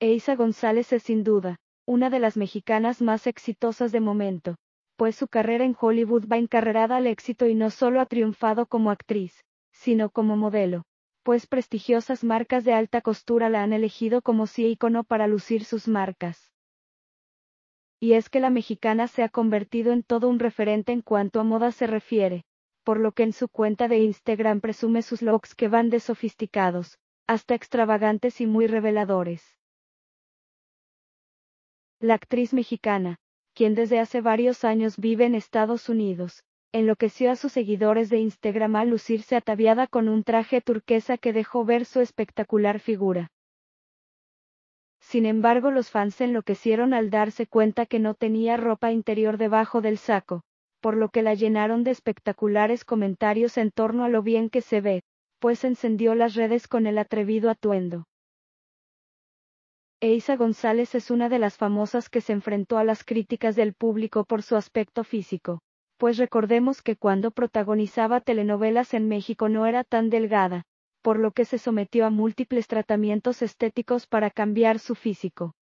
Eiza González es sin duda, una de las mexicanas más exitosas de momento, pues su carrera en Hollywood va encarrerada al éxito y no solo ha triunfado como actriz, sino como modelo, pues prestigiosas marcas de alta costura la han elegido como sí ícono para lucir sus marcas. Y es que la mexicana se ha convertido en todo un referente en cuanto a moda se refiere, por lo que en su cuenta de Instagram presume sus looks que van de sofisticados, hasta extravagantes y muy reveladores. La actriz mexicana, quien desde hace varios años vive en Estados Unidos, enloqueció a sus seguidores de Instagram al lucirse ataviada con un traje turquesa que dejó ver su espectacular figura. Sin embargo, los fans enloquecieron al darse cuenta que no tenía ropa interior debajo del saco, por lo que la llenaron de espectaculares comentarios en torno a lo bien que se ve, pues encendió las redes con el atrevido atuendo. Eiza González es una de las famosas que se enfrentó a las críticas del público por su aspecto físico. Pues recordemos que cuando protagonizaba telenovelas en México no era tan delgada, por lo que se sometió a múltiples tratamientos estéticos para cambiar su físico.